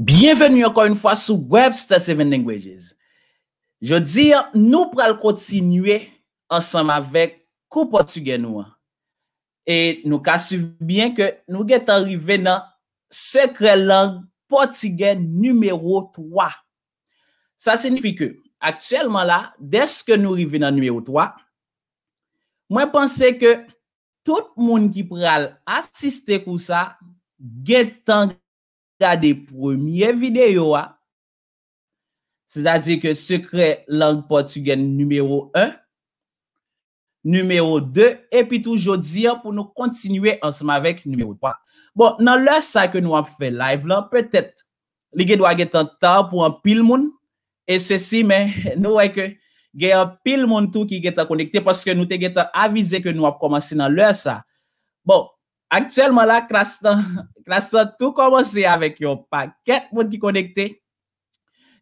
Bienvenu akon yon fwa sou Webster 7 Languages. Je di, nou pral kontinue ansam avek ko portugè nou an. E nou kasiv bien ke nou get anrive nan Sekre Lang Portugè Numéro 3. Sa sinifi ke, aktyelman la, deske nou rive nan Numéro 3, mwen panse ke tout moun ki pral asiste kou sa get anrive nan Sekre Lang Portugè Numéro 3. ka bon, de premye videyo wa, se da di ke sekre lang portugèn numero 1, numero 2, epi toujou di ya pou nou kontinue ansama vek numero 3. Bon, nan lè sa ke nou ap fè live la, petèt li ge dwa get an tan pou an pil moun, e sè si men nou wè ke ge an pil moun tou ki get an konekte, paske nou te get an avize ke nou ap komanse nan lè sa. Bon, Aktiyelman la, krastan, krastan, tout komanse avèk yon paket moun ki konekte.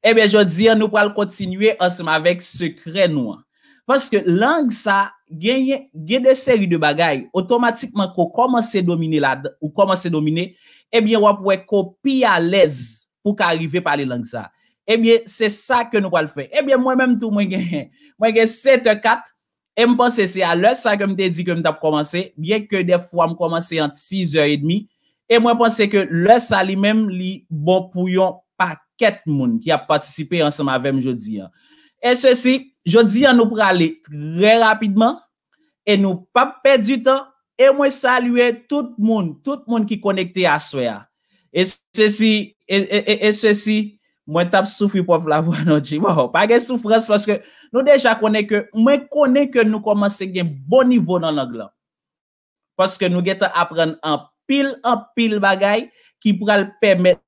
Ebyen, jodi, nou pral kontinuè ansèm avèk sekren nou. Foske, lang sa genye genye seri de bagay. Otomatikman kou komanse domine lad, ou komanse domine, ebyen, eh wap wèk kou pi alèz pou ka arrive pale lang sa. Ebyen, eh se sa ke nou pral fè. Ebyen, eh mwen mèm tou, mwen gen, mwen gen sete kat, E mwen panse se a lè sa kemte di kemte ap komanse, bie ke defwa mwen komanse ant 6h30, e mwen panse ke lè sa li mèm li bon pou yon paket moun ki ap patisipe ansem avèm jodi an. E sè si, jodi an nou prale trè rapidman, e nou pa pè di tan, e mwen saluè tout moun, tout moun ki konekte a sò ya. E sè si, e sè e, si, e, e Mwen tap soufri pou vla vwa nou di. Waw, bon, pake soufrans, paske nou deja kone ke, mwen kone ke nou komanse gen bon nivou nan anglan. Paske nou geta apren an pil, an pil bagay, ki pral pemet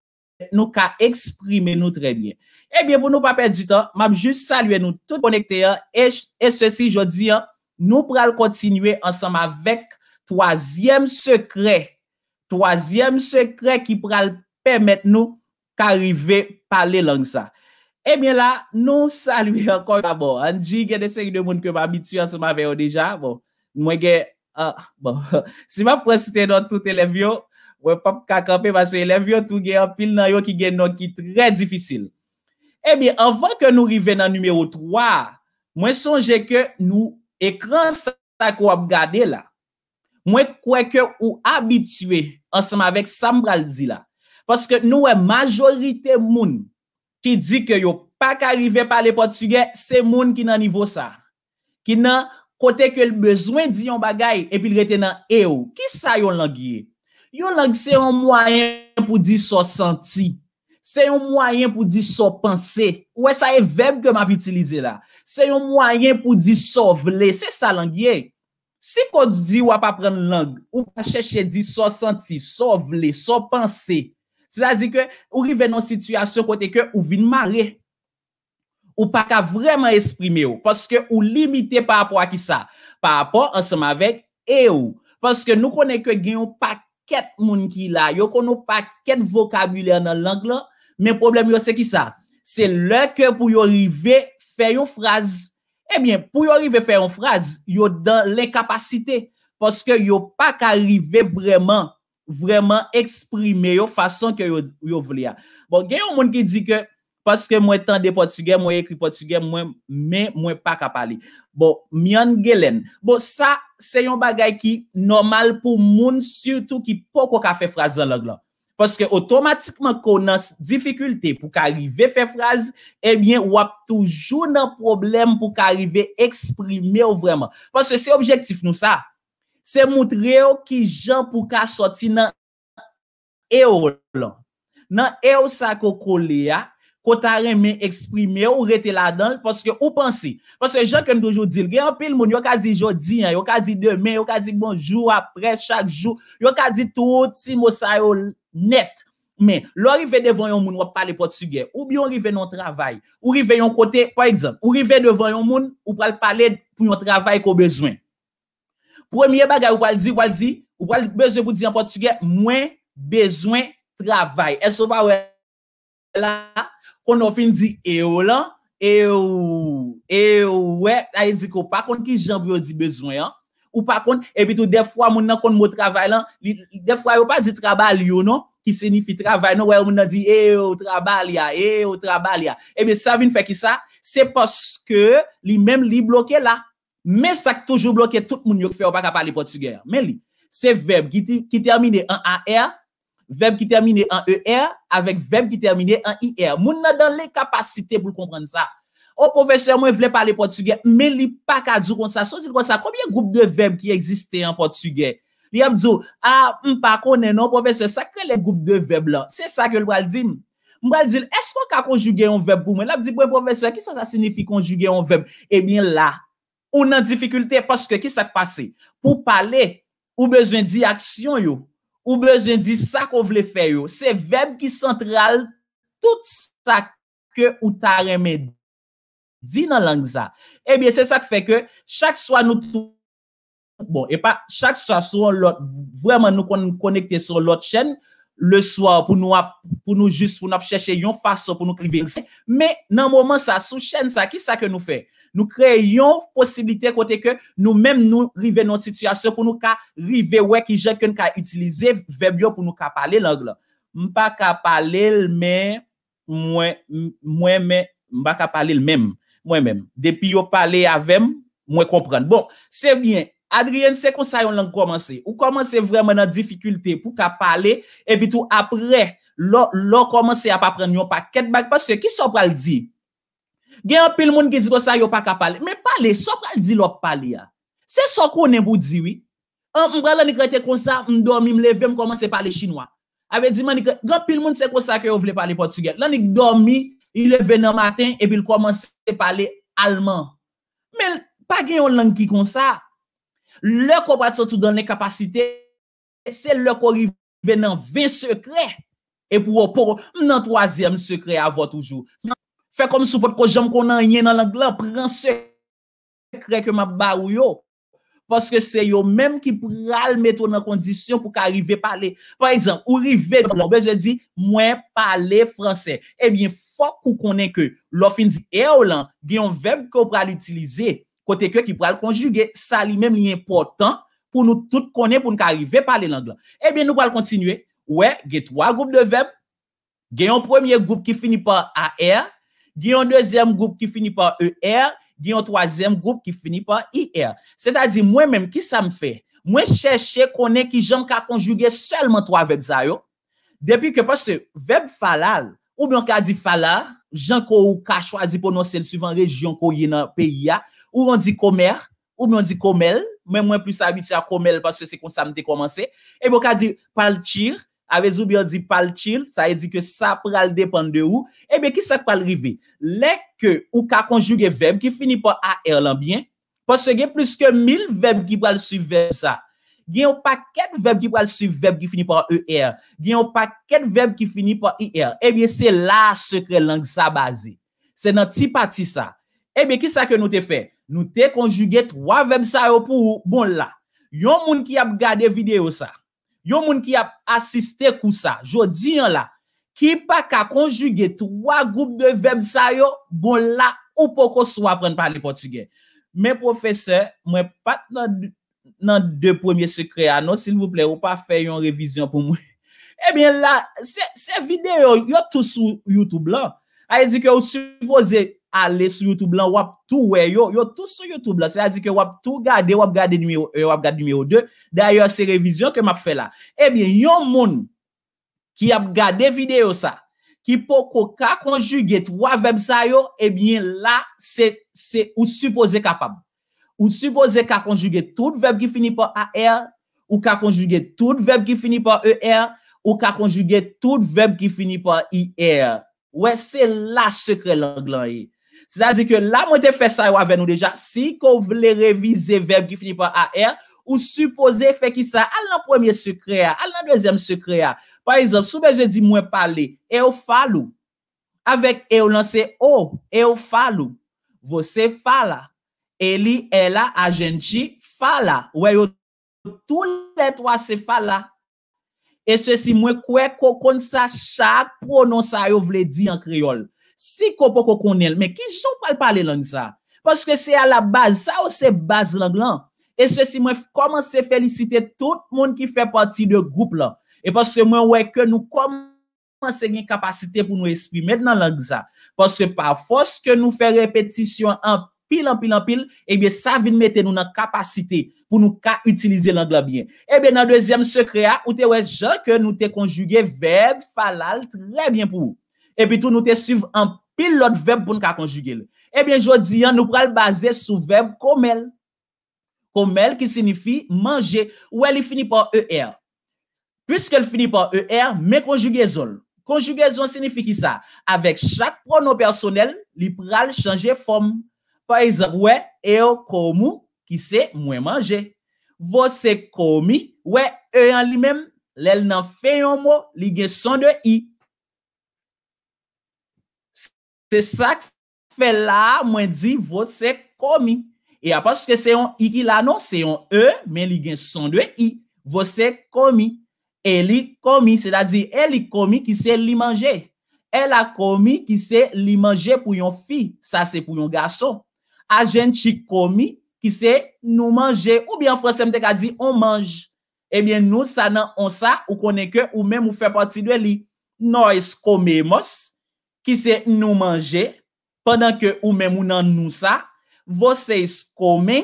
nou ka eksprime nou tre eh bien. Ebyen, pou nou pa perdi tan, mam jis salwe nou, tout konekte ya, e se si jodi ya, nou pral kontinue ansam avek toazyem sekre, toazyem sekre ki pral pemet nou ka rive pale lang sa. E eh mi la, nou salwi ankon la bo. Anji gen de seri de moun ke m'abitue anseman bon, veyo deja. Mwen ah, bon. gen, si mwen preste nan tout elevyon, mwen pap kakampe mwen se elevyon, tou gen anpil nan yo ki gen nou ki tre difícil. E mi, anvan ke nou rive nan numero 3, mwen sonje ke nou ekran sa kwa m'gade la. Mwen kweke ou abitue anseman vek sam bralzi la. Paske nou e majorite moun ki di ke yo pa karive pale potugye, se moun ki nan nivou sa. Ki nan kote ke l bezwen di yon bagay epi l rete nan eyo. Ki sa yon langye? Yon langye se yon mwayen pou di so senti. Se yon mwayen pou di so pense. Ou e sa e veb ke map itilize la. Se yon mwayen pou di so vle. Se sa langye. Se kon di wap apren lang, ou pa cheche di so senti, so vle, so pense. Se la zi ke, ou rive nan situasyon kote ke ou vin mare. Ou pa ka vreman esprime ou. Paske ou limite pa apwa ki sa. Pa apwa, anseman vek, e ou. Paske nou konen ke gen yon paket moun ki la. Yo konen yon paket vokabule nan lang la. Men problem yo se ki sa. Se le ke pou yo rive fe yon fraz. Ebyen, eh pou yo rive fe yon fraz, yo dan l'ekapasite. Paske yo pa ka rive vreman. Vreman eksprime yo fason ke yo vle ya. Bon, gen yon moun ki di ke, paske mwen tande portugè, mwen ekri portugè, mwen mwen pa kapali. Bon, mwen gelen. Bon, sa, se yon bagay ki normal pou moun, surtout ki poko ka fe fraz dan log lan. Paske otomatikman konans, difikulte pou ka arrive fe fraz, ebyen wap toujou nan problem pou ka arrive eksprime yo vreman. Paske se objektif nou sa. Se moutre yo ki jan pou ka soti nan eyo lan. Nan eyo sa ko kole ya, ko tarren men eksprime yo, ou rete la dan, paske ou pansi. Paske jan ken toujou dil, gen an pil moun, yo ka zi jodi, yo ka zi demen, yo ka zi bonjou apre, chak jou, yo ka zi touti, mousa yo net. Men, lo rive devan yon moun, wap pale potugè. Ou bi yon rive yon travay, ou rive yon kote, par exemple, ou rive devan yon moun, ou pral pale pou yon travay ko bezwen. Premye bagay, wakal di, wakal di, wakal di, mwen bezwen travay. E sopa wè, la, kon ofin di eyo lan, eyo, eyo, wè, aye di ko, pakon ki jambi wè di bezwen, an. Ou pakon, ebitou defwa moun nan kon mou travay lan, defwa yon pa di travay liyo, non, ki senifi travay, non, wè, moun nan di, eyo, eh, travay liya, eyo, eh, travay liya. Ebi, eh sa vin fè ki sa, se poske li men li bloke la. Men sa ki toujou bloke tout moun yo ki fè ou pa ka pale portugè. Men li, se veb ki termine an AR, veb ki termine an ER, avek veb ki termine an IR. Moun nan dan le kapasite pou l komprende sa. Ou professeur moun vle pale portugè, men li pa ka djou kon sa, sou zil kon sa, konbyen goup de veb ki egziste an portugè? Li ap djou, a, m pa konen an professeur, sa ke le goup de veb la? Se sa ke l waldim? M waldim, esko ka konjuge yon veb pou eh mwen? La m di, mwen professeur, ki sa sa sinifi konjuge yon veb? Ou nan difikulte, paske ki sak pase? Pou pale, ou bezwen di aksyon yo, ou bezwen di sa kon vle fe yo. Se veb ki sentral, tout sa ke ou ta reme di nan langza. Ebyen, se sak fe ke, chak swa nou tou... Bon, e pa, chak swa sou, vweman nou konekte sou lot chen, le swa pou nou ap, pou nou jist, pou nou ap cheshe yon fason pou nou kribe. Men, nan mouman sa, sou chen sa, ki sa ke nou fe? Nou kreyon fosibilite kote ke nou menm nou rive nou sityasyon pou nou ka rive wè ki jèkèn ka itilize vèm yo pou nou ka pale lèng lè. Mba ka pale lè mè, mwen mè, mba ka pale lè mèm, mwen mèm. Depi yo pale avèm, mwen kompren. Bon, se bien, Adrien, se kon sa yon lèng komanse? Ou komanse vremen nan difikultè pou ka pale? E bitou apre, lò komanse ap apren yon paket bak, pas se ki so pral di? Gen an pil moun ki di kon sa yo pa ka pale. Men pale, sok al di lop pale ya. Se sok ou nen pou diwi, an mbra lan ik rete kon sa, m dormi, m leve, m komanse pale chinois. Ave di man ik rete, gen an pil moun se kon sa ke yo vle pale portugel. Lan ik dormi, il leve nan matin, epil komanse pale alman. Men pa gen yon lanki kon sa, lè ko pati sotou dan lè kapasite, se lè ko ri vè nan vè sekre, epi wopo, m nan troazèm sekre avò toujou. Fè kom soupot ko jom kon nan yè nan l'anglan, pren se kreke ma barou yo. Paske se yo menm ki pou ral metou nan kondisyon pou ka rive pale. Par exemple, ou rive, lorbe, jè di, mwen pale franse. Ebyen, fòk ou konen ke, lor fin di e o lan, gen yon veb ko pral itilize, kote ke ki pral konjuge, sa li menm li important, pou nou tout konen pou nou ka rive pale l'anglan. Ebyen, nou pral kontinue, wè, gen yon 3 goup de veb, gen yon premier goup ki fini pa a e a, gen yon 2èm goup ki fini pa E-R, gen yon 3èm goup ki fini pa I-R. Se ta di mwen mèm ki sa m fè? Mwen chèche konè ki jom ka konjuge selman 3 veb zayon, depi ke pas se veb falal, ou mwen ka di falar, jom ko ou ka chwazi ponosel suivan rejyon ko yon peyi ya, ou mwen di komer, ou mwen di komel, mwen mwen plus abiti a komel pas se se kon sa m dekomanse, e mwen ka di palchir, a vezou bi an di pal chil, sa e di ke sa pral depan de ou, e eh be ki sa pal rive. Le ke ou ka konjuge veb ki fini po AR lanbyen, pos se gen plus ke mil veb ki pral su veb sa, gen ou paket veb ki pral su veb ki fini po ER, gen ou paket veb ki fini po IR, e eh be se la sekre lang sa bazi. Se nan ti pati sa. E eh be ki sa ke nou te fe? Nou te konjuge troa veb sa yo pou ou, bon la, yon moun ki ap gade video sa, Yo moun ki ap asiste kou sa, jo di yon la, ki pa ka konjuge touwa goup de veb sa yo, bon la, ou poko sou apren pa li Portugè. Men profese, mwen pat nan de premier sekre ano, sil vouple, ou pa fe yon revizyon pou mwen. Ebyen eh la, se videyo, yo tou sou YouTube la, aye di ke ou suppose... aller sur YouTube là wap tout tout yo, yo tout sur YouTube là c'est à dire que wap tout gade, wap gade numéro euh, wap gade numéro 2, D'ailleurs, c'est révision que m'a fait là. Eh bien, yon moun qui a gade vidéo, sa, qui poko ka konjuge 3 verbes sa yo, eh bien, là, c'est ou supposé capable Ou suppose ka konjuge tout verbe qui finit par AR, ou ka konjuge tout verbe qui finit par ER, ou ka conjugué tout verbe qui finit par IR. E ouais c'est la secret l'anglais. Se da zi ke la mwen te fe sa yo ave nou deja, si kon vle revize verb ki fini pa a er, ou supose fe ki sa al nan premier se krea, al nan deuxième se krea. Par exemple, soube je di mwen pale, e ou falou, avek e ou lan se ou, oh, e ou falou, vo se fala, eli, ela, ajenji, fala, wè yo tou letwa se fala. E se si mwen kwe koko nsa chak prononsa yo vle di an kriol. si ko poko konel, men ki joun pal pale langza? Paske se a la baza ou se baza langlan? E se si mwen komanse felicite tout moun ki fe pati de goup lan. E paske mwen wey ke nou komanse gen kapasite pou nou esprime nan langza. Paske pa fos ke nou fe repetisyon an pil an pil an pil, ebyen sa vin mette nou nan kapasite pou nou ka utilize langlan bien. Ebyen nan dezyen sekrea, ou te wey joun ke nou te konjuge veb, falal, tre bien pou ou. Epi tou nou te suiv an pil lot veb pou nou ka konjugele. Ebyen, eh jodi an nou pral base sou veb komel. Komel ki sinifi manje. Ouè li fini par er. Piske li fini par er, me konjugezol. Konjugezol sinifi ki sa. Avek chak prono personel, li pral chanje form. Pa e zang ouè, eyo komu ki se mwen manje. Vo se komi, ouè eyan li menm. Lèl nan feyon mo, li geson de i. Se sak fe la, mwen di, vo se komi. E apas ke se yon i ki la non, se yon e, men li gen son dwe i. Vo se komi. Eli komi, se da di, eli komi ki se li manje. Ela komi ki se li manje pou yon fi. Sa se pou yon gaso. A jen chi komi ki se nou manje. Ou bien fwese mte ka di, on manj. Ebyen nou sa nan on sa, ou konen ke, ou men mou fe pati dwe li. No es komemos. qui c'est nous manger pendant que ou même ou nan nous ça c'est commun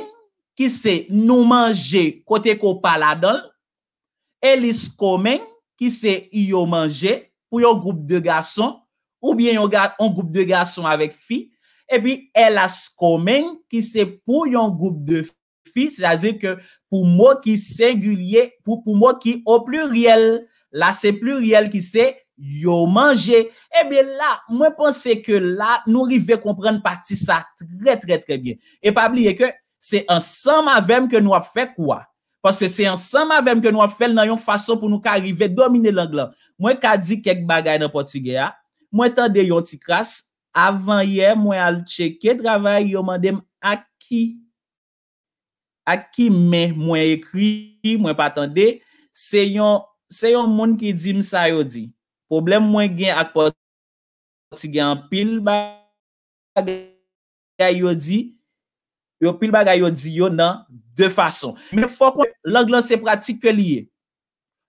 qui c'est nous manger côté ko paladon les commun qui c'est yo manger pour un groupe de garçons ou bien un groupe de garçons avec filles et puis a comme, qui c'est pour un groupe de filles c'est-à-dire que pour moi qui singulier pour pour moi qui au pluriel là c'est pluriel qui c'est yo manje, ebe la, mwen pense ke la, nou rive kompren pati sa, tre tre tre bien. E pa blie ke, se ansan mavem ke nou a fe kwa? Pase se ansan mavem ke nou a fel nan yon fason pou nou ka rive domine lang lan. Mwen ka di kek bagay nan Portugaya, mwen tende yon ti kras, avan ye, mwen al cheke travay, yo mandem aki aki men mwen ekri, mwen patende se yon moun ki di msa yodi. Poblèm mwen gen ak poti gen an pil baga yo di yo nan de fason. Men fò kon, lang lan se pratik ke liye.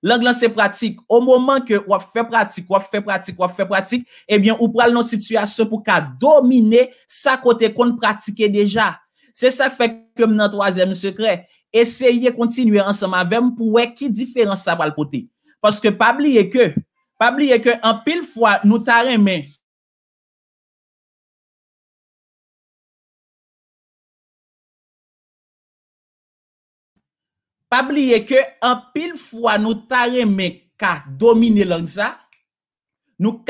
Lang lan se pratik, o moman ke wap fè pratik, wap fè pratik, wap fè pratik, ebyen eh ou pral nan situasyon pou ka domine sa kote kon pratike deja. Se sa fè kèm nan troazèm sekre, esye kontinye ansama ve mpou wè ki diferans sa pral kote. Pabliye ke, an pil fwa nou tareme, Pabliye ke, an pil fwa nou tareme ka domine lan sa, nou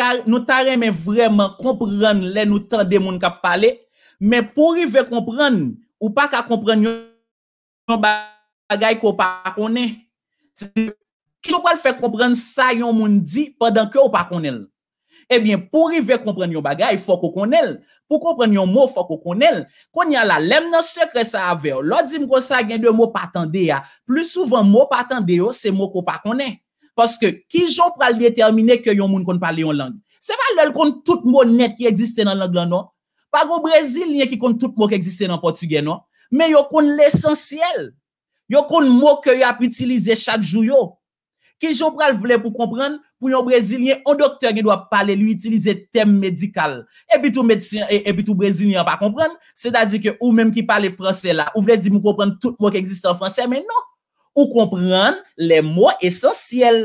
tareme vreman kompran le nou tan de moun ka pale, men pouri ve kompran ou pa ka kompran yon bagay ko pa kone, sepe. Ki jopal fe kompren sa yon moun di padan ke ou pa konel? Ebyen, pou rive kompren yon bagay, fok ou konel. Pou kompren yon moun, fok ou konel. Kon yala, lem nan sekre sa aveyo. Lodzim kon sa gen de moun patande ya. Plu souvan moun patande yo, se moun ko pa konen. Paske ki jopal determine ke yon moun kon pale yon lang. Se pa lel kon tout moun net ki egziste nan lang lan no? Pag ou Brezil, nye ki kon tout moun ki egziste nan Portugay no? Men yo kon l'esensyel. Yo kon moun ke yon ap utilize chak jou yo. Ki joun pral vle pou kompren, pou yon Brezilyen, yon doktor gen do ap pale, luy itilize tem medikal. E pi tou Brezilyen ap ap kompren, se da di ke ou menm ki pale franse la, ou vle di mou kompren tout mou ke existe an franse, men nou, ou kompren le mou esensyel.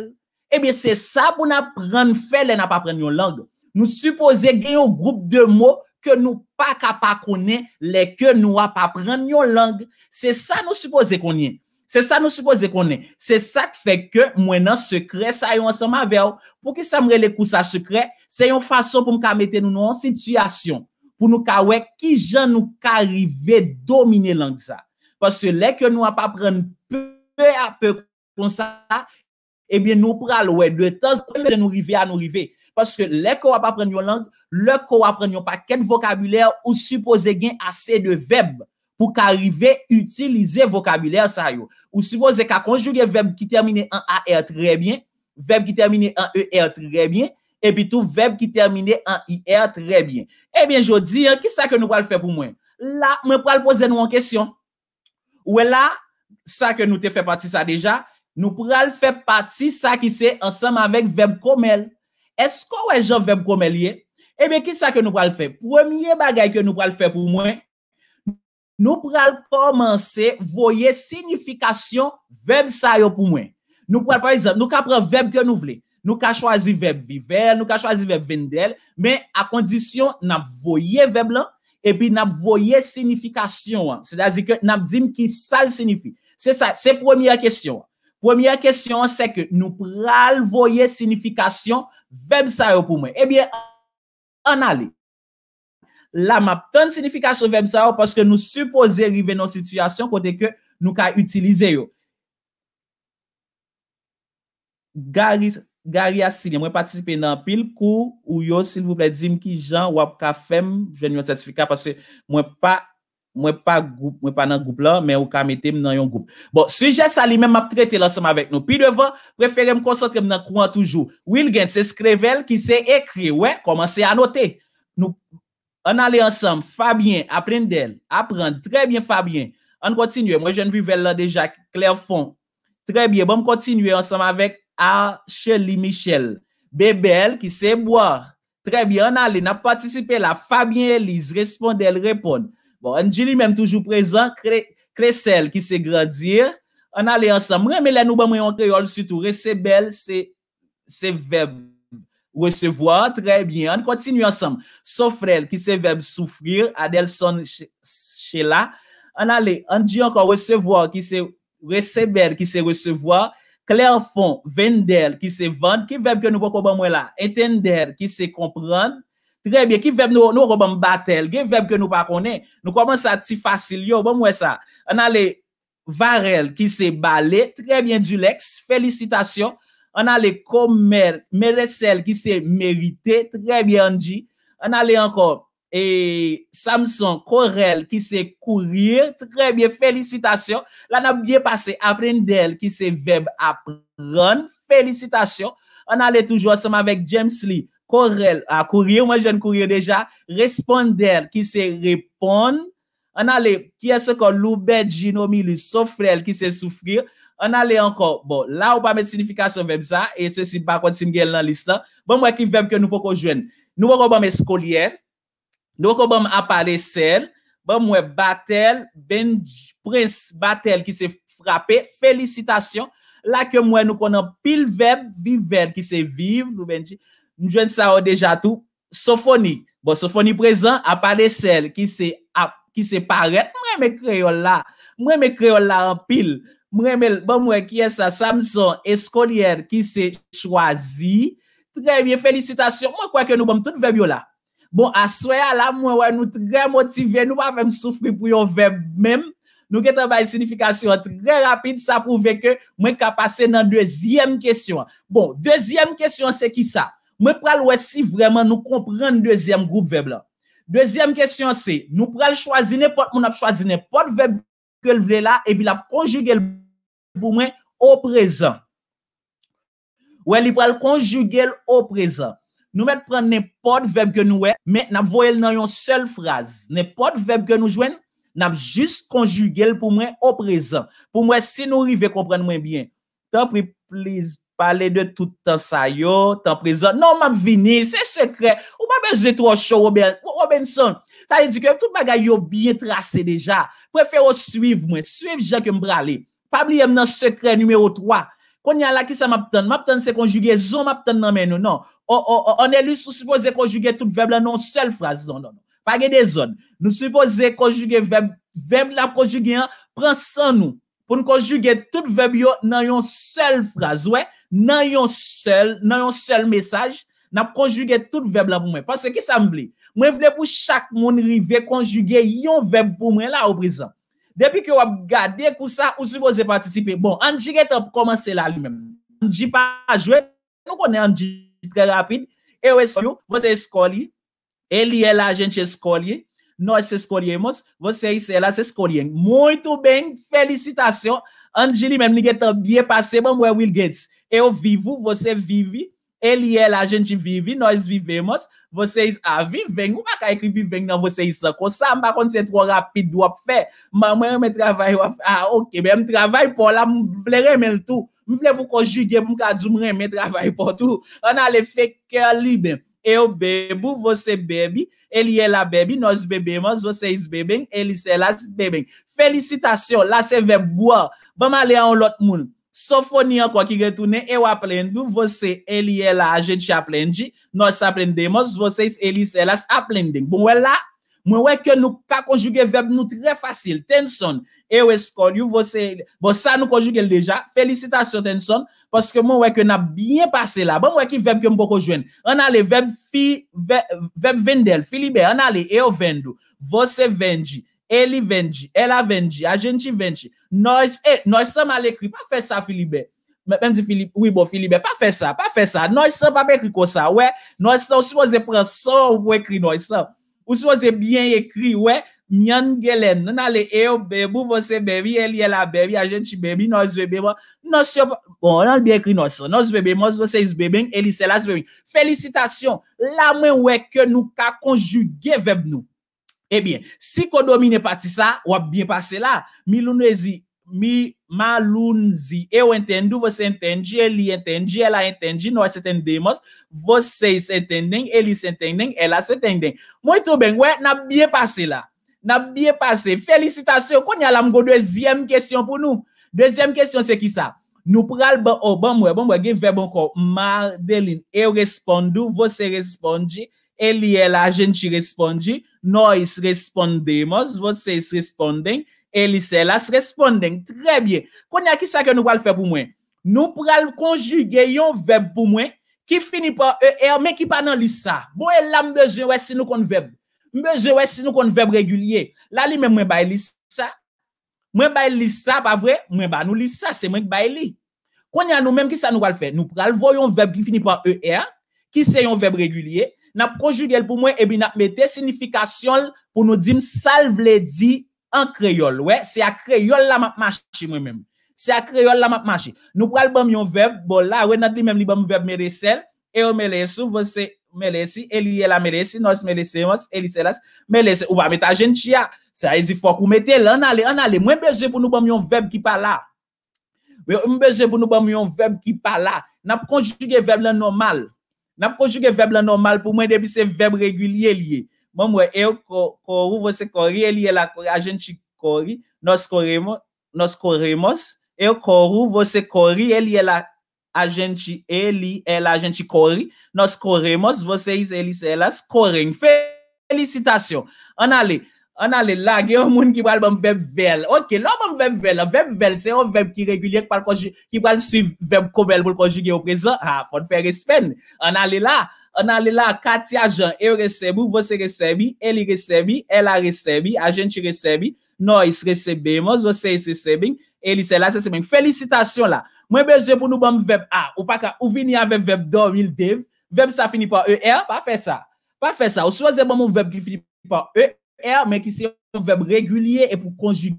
E bi se sa pou nan pran fè, lè nan ap apren yon lang. Nou suppose gen yon group de mou, ke nou pa ka pa konen lè ke nou ap apren yon lang. Se sa nou suppose konen. Se sa nou suppose konen, se sa te fek ke mwen nan sekre sa yon ansan mave ou. Pou ki sa mre le kousa sekre, se yon fason pou mka meten nou nou an sityasyon. Pou nou ka wek ki jan nou ka rive domine lang sa. Paske leke nou apapren pe a pe kon sa, ebyen nou pral wek. Leke nou apapren yon lang, leke nou apapren yon paket vokabuler ou suppose gen ase de veb. Ou ka rive utilize vokabile sa yo. Ou si vo ze ka konjouge veb ki termine an A-R trebyen, veb ki termine an E-R trebyen, epi tou veb ki termine an I-R trebyen. Ebyen, eh jo di, kisa ke nou pral fe pou mwen? La, mwen pral pose nou an kesyon. Ou e la, sa ke nou te fe pati sa deja, nou pral fe pati sa ki se ansam avek veb komel. Esko ou e jav veb komel ye? Ebyen, kisa ke nou pral fe? Premier bagay ke nou pral fe pou mwen, Nou pral komanse voye sinifikasyon veb sa yo pou mwen. Nou pral, par exemple, nou ka pral veb ke nou vle. Nou ka chwazi veb Biver, nou ka chwazi veb Vendel, men a kondisyon nap voye veb lan, epi nap voye sinifikasyon wan. Se dazi ke nap dim ki sa l sinifi. Se sa, se premye kesyon. Premye kesyon se ke nou pral voye sinifikasyon veb sa yo pou mwen. Epi, eh an ale. La map tan sinifikasyon vèm sa yo paske nou suppose rive nou sityasyon kote ke nou ka utilize yo. Gary Asili, mwen patisipe nan pil kou ou yo, sil voupre, zim ki jan wap ka fem jwen yon satifikasyon paske mwen pa mwen pa nan goup la, men ou ka metem nan yon goup. Bon, sujet sa li mèm ap trete lansèm avèk nou. Pi devan, preferèm konsantre mè nan kouan toujou. Wilgen, se skrevel ki se ekri, wè, komanse anote. Nou An ale ansam, Fabien, apren del, apren, trebyen Fabien, an kontinye, mwen jenvi vel la deja, kler fon, trebyen, bom kontinye ansam avek Acheli Michel, bebel ki se boar, trebyen, an ale, na patisipe la, Fabien Elise, respon del, repon, bon, Anjeli menm toujou prezan, Kresel ki se gradir, an ale ansam, reme lè nou bom yon kreyol sitou, re se bel, se vebel. Recevoir, très bien, on continue ensemble. Sofrelle, qui se verbe souffrir, Adèle sonne chez la. On a le, on dit encore recevoir, qui se receber, qui se recevoir. Clairfond, vender, qui se vendre, qui verbe que nous pouvons pas mouer la. Entender, qui se comprendre, très bien, qui verbe nous pouvons pas mouer la. Qui verbe que nous pouvons pas mouer la. Nous pouvons pas mouer sa, si facile, nous pouvons pas mouer sa. On a le, varelle, qui se baler, très bien, du lex, félicitations. An ale Komel Meresel ki se merite, trebyen di. An ale anko, e, Samson Korel ki se kourir, trebyen, felicitasyon. Lan ap ye pase, apren del ki se veb ap ren, felicitasyon. An ale toujou asema vek James Lee, Korel a kourir, mwen jen kourir deja. Responder ki se repon. An ale, kia se kon Loubet Ginomi li sofre, el ki se soufrir. an ale anko, bon, la ou pa met signifikasyon veb za, e se si bakwad si mge lalisa, bon mwen ki veb ke nou poko jwen, nou wakon bom eskolier, nou wakon bom apare sel, bon mwen batel, bende prince batel ki se frape, felicitasyon, la ke mwen nou konon pil veb, bi ver ki se viv, nou bende jwen sa ou deja tou, sofoni, bon, sofoni prezen, apare sel, ki se pare, mwen me kreol la, mwen me kreol la an pil, Bon mwen mwen mwen kiye sa Samson Escolier ki se chwazi. Trebyen, felicitasyon. Mwen kwa ke nou mwen tout vebyo la. Bon, aswaya la, mwen mwen nou trebyen motive. Nou mwen mwen mwen soufri pou yo vebyen mwen. Nou ke trebaye sinifikasyon trebyen rapide. Sa pou veke mwen ka pase nan dezyem kesyon. Bon, dezyem kesyon se ki sa? Mwen pral wesi vremen nou komprende dezyem groub vebyen la. Dezyem kesyon se, nou pral chwazi nepot. Mwen ap chwazi nepot vebyen ke l vle la. Epi l ap konjuge l bebyen. pou mwen o prezant. Ouè, li pral konjugel o prezant. Nou mèd pran nèpot vèb gen nou wè, mè, nèp voyel nan yon sèl fraz. Nèpot vèb gen nou jwen, nèp jist konjugel pou mwen o prezant. Pou mwen, si nou rive, kompren mwen byen. Tèpri, pliz, pale de toutan sa yo, tèpri zan. Non, mèm vini, se sekre. Ou mèm jè trochon, ou mèm son. Sa y di kèm, tout bagay yo byen trase deja. Prefero suiv mwen. Suiv jèk mpralè. Pabli yem nan sekre numero 3. Kon yal la ki sa mapten. Mapten se konjuge, zon mapten nan men nou. Non, ane li sou suppose konjuge tout veb la nan yon sel fraz zon. Pag e de zon. Nou suppose konjuge veb la konjuge yon, pransan nou pou nou konjuge tout veb yo nan yon sel fraz. Nan yon sel, nan yon sel mesaj, nan konjuge tout veb la pou mwen. Pase ki sa mbli? Mwen vle pou chak moun rive konjuge yon veb pou mwen la ou prizant. Depi ki yo ap gade kousa, ou supose patisipe. Bon, Anji get ap komanse la li men. Anji pa jwe, nou konen Anji tre rapide. Eu escolho, você escolhe, ele, ela, a gente escolhe, nós escolhemos, vocês, elas escolhem. Muito bem, felicitação. Antes get mim, ninguém também passei, vamos Will Gates. Eu vivo, você vive, Eliye la jenti vivi, noz vivemos, vosey aviven. Ou pa ka ekri vivven nan vosey sakon? Sa, mba kon se tro rapide wap fe. Mwa mwen me travay wap fe. Ah, ok, mwen me travay pou la, mwen mwen mwen mwen tout. Mwen mwen mwen mwen mwen travay pou tout. An ale fe kèl libe. Eyo bebu, vosey bebi, eliye la bebi, noz bebemos, vosey beben, elise las beben. Felicitasyon, la se ve bua. Bama ale an lot moun. Sofoni an kwa ki getounen, e w aprendu, vose, eli, ela, ajen ti aprendi, nos aprendemos, vose, elis, elas, aprendi. Bon wè la, mwen wè ke nou ka konjuge veb nou tre fasil, ten son, e w eskol, yu vose, bon sa nou konjuge l deja, felicitasyon ten son, poske mwen wè ke na byen pase la, bon wè ki veb ke mpo kojwen, an ale, veb vendel, filibe, an ale, e w vendu, vose vendi, Eli vendi, el a vendi, a jenti vendi. Noi eh, sa mal ekri. Pa fe sa, Filibe. Mèm di Filibe. Oui, bo, Filibe. Pa fe sa, pa fe sa. Noi sa pa be ekri ko sa. Ouè, noui sa, ou si wazè prensa, ou wè ekri noui sa. Ou si wazè bien ekri, ouè. Mian gèlè. Non ale, eyo bebi, wazè bebi, eli el a bebi, a jenti bebi, noui zve bebi. Noui sa, bon, noui bi ekri noui sa. Noui zve bebi, noui zve se izbeben, eli se la zve bebi. Felicitasyon. La mwen wè ke nou ka konj Ebyen, eh si kodo mi ne pati sa, wap biye pase la. Mi lunwezi, mi malunzi. Eu entendi, vese entendi, eli entendi, ela entendi, nou se tendemos. Vese se tenden, eli se tenden, ela se tenden. Mwitou ben, wè, nap biye pase la. Nap biye pase. Felicitasyon. Kwenye alamgo, dezyem kesyon pou nou? Dezyem kesyon se ki sa? Nou pral ban ou, oh, ban mwè, ban mwè, gen vebon kò. Mardelin, eu respondu, vese respondi. Eli e la jenti respondi, noy se respondemos, vose se responden, elise la se responden. Tre bie, konye a ki sa ke nou wale fe pou mwen? Nou pral konjuge yon veb pou mwen, ki fini pan ER, e, men ki pan nan li sa. Bo e la mbeze wè si nou kon veb? Mbeze wè si nou kon veb regulye? La li men mwen bay li sa? Mwen bay li sa, pa vwe? Mwen bay nou li sa, se mwen bay li. Konye a nou men ki sa nou wale fe? Nou pral voyon veb ki fini pan ER, e, ki se yon veb regulye? Nap konjuge l pou mwen, ebi nap mette signifikasyon l pou nou dim salve le di an kreyol. Se a kreyol la map mache mwen menm. Se a kreyol la map mache. Nou pral bamyon verb, bo la, wè nat li menm li bamyon verb merese, eyo merese, vose merese, elie la merese, nos merese, nos elise las, merese. Ou ba metta jen tia, sa ezi fok ou mette l, an ale, an ale. Mwen beze pou nou bamyon verb ki pa la. Mwen beze pou nou bamyon verb ki pa la. Nap konjuge verb l an normal. Nap konjuge verb la normal pou mwen debi se verb regulye liye. Mwen mwen e ou ko, vose kori, e liye la kori, a kori, nos koremos, nos koremos, e ou vose kori, e liye la a jen e la jen kori, nos koremos, vose is elis elas, koren. Felicitasyon. An ale, An ale la, gen yon moun ki pral bom bep bel. Ok, lò bom bep bel. Bep bel, se yon bep ki regulye ki pral suiv bep ko bel pou l'konjugi yo prezant. Ha, pot pe respen. An ale la, an ale la, kati ajan, e yo resebi, vose resebi, eli resebi, ela resebi, ajen ti resebi, noy se recebemos, vose se sebe, eli se la se sebe. Felicitasyon la. Mwen beze pou nou bom bep a. Ou pa ka, ou vini a bep bep do, il dev. Bep sa fini po a e. E a, pa fe sa. Pa fe sa. Ou so aze Mwen ki se yon veb regulye E pou konjuge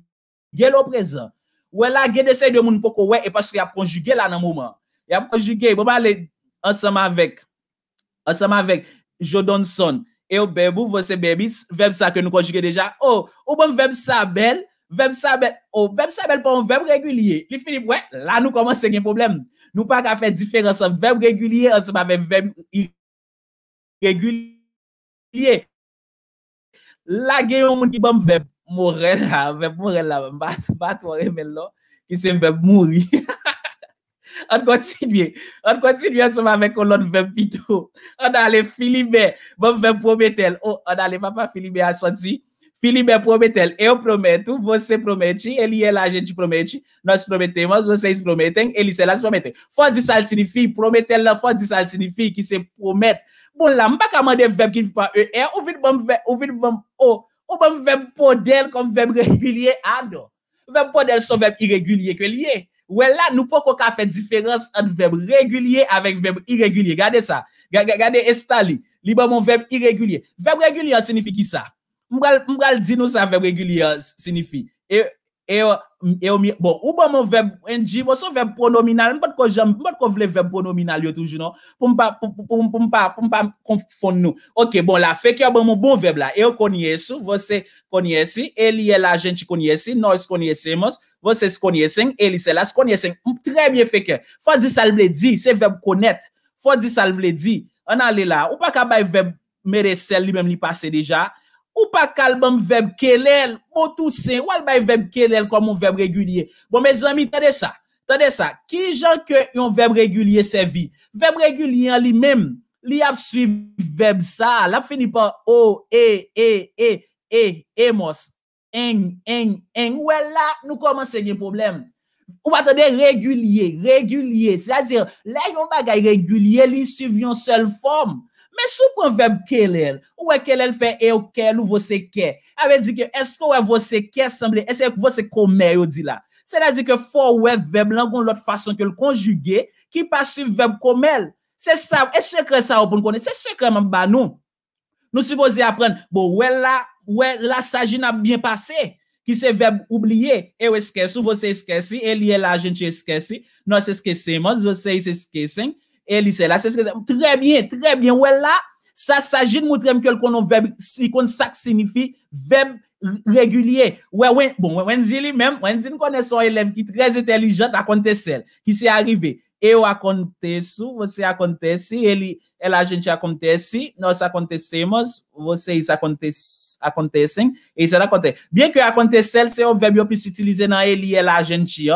Gè lò prezen Wè la gè de se yon moun poko wè E paske yon konjuge la nan mouman Yon konjuge bon, Mwen pa ale Anseman vek Anseman vek Jodon son E yo bebou Vose bebis Veb sa ke nou konjuge deja O oh, Ou bon veb sa bel Veb sa bel Ou oh, veb sa bel Pon veb regulye Li filip wè La nou koman se gen problem Nou pa ka fe difer Anseman veb regulye Anseman veb Vem Regulye La gen yon moun ki bom vep moren la, vep moren la, bat war e men lo, ki se vep mouri. On kontinye, on kontinye anseman men kon lot vep bitou. On ale Filibe, bom vep prometel. On oh, ale mapa Filibe asansi, Filibe prometel. E yo prometou, vos se prometi, eli el ajen ti prometi, nos promete, mons vos se is prometen, eli se las promete. Fons di sa al sinifi, prometel la, fons di sa al sinifi, ki se promete. Bon la, mba kamande veb ki fwa e e, ou vide bom veb, ou vide bom o, ou bom veb podel kon veb regulye, a do. Veb podel son veb iragulye kwen liye. Wè la, nou poko ka fè diferans an veb regulye avèk veb iragulye. Gade sa, gade esta li, li bomon veb iragulye. Veb regulye an sinifi ki sa? Mbral di nou sa veb regulye an sinifi? E, e yo mi, bon, ou bon moun veb, en di, wosou bon, veb pronominal, mwen pot kon jem, mwen pot kon vle veb pronominal yo toujou nou, non? pou mpa, pou mpa, pou mpa, pou mpa kon fon nou. Ok, bon la, feke yo bon moun bon veb la. E yo konyesou, vose konyesou, eli e la jenti konyesou, noi se konyesemos, vose se konyeseng, eli se la se konyeseng. Mp tre bie feke, fwa di sal vle di, se veb konet, fwa di sal vle di, an ale la, ou pa ka bay veb mere sel li mem li pase deja, Ou pa kalman veb kelel, motousen, wèl bay veb kelel kwa moun veb regulye. Bon, mè zami, tade sa, tade sa, ki jan ke yon veb regulye sevi? Veb regulye an li mèm, li ap suiv veb sa, la fini pa o, e, e, e, e, e, mos, en, en, en, wèl e la, nou komanse gen problem. Ou pa tade regulye, regulye, se la dire, lè yon bagay regulye, li suiv yon sel fòm. Mè sou kon veb ke lèl? Ou e ke lèl fè e ou ke lèl ou vò se ke? A ve di ke, esko ou e vò se ke semblè? Ese e vò se kome yo di la? Se la di ke fò ou e veb langon lòt fason ke lò konjuge, ki pa su veb kome lèl? Se sa, e se kre sa ou pou nou konè? Se se kre mè mba nou? Nou si bozi apren, bo, ou e la, ou e la saji nan byen pase? Ki se veb oubliye? E ou eske, sou vò se eske si? E li e la jenche eske si? Non se eske seman, zò se y se eske senk? Eli non bon, sè la, se sè sè sè, tre bie, tre bie Ouè la, sa sajin moutrem kel konon veb, si kon sak sinifi veb regulye Ouè wen, bon, wen zili men, wen zin konè son elem ki trez etelijant akonte sè, ki se arive Eu akonte sou, vese akonte si Eli, el agenti akonte si Nos akonte semos, vese is akonte, akonte sen E se akonte, bien ki akonte sè se o veb yo pise s'utilize nan Eli, el agenti